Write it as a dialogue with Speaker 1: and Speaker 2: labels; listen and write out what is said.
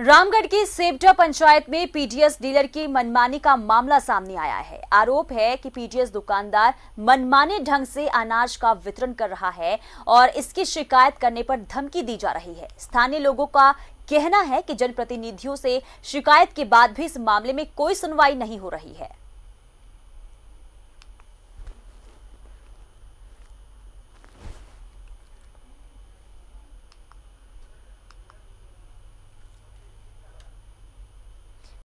Speaker 1: रामगढ़ की सेबटा पंचायत में PTS dealer की मनमानी का मामला सामने आया है आरोप है कि पीटीएस दुकानदार मनमाने ढंग से अनाज का वितरण कर रहा है और इसकी शिकायत करने पर धमकी दी जा रही है स्थानीय लोगों का कहना है कि जनप्रतिनिधियों से शिकायत के बाद भी इस मामले में कोई सुनवाई नहीं हो रही है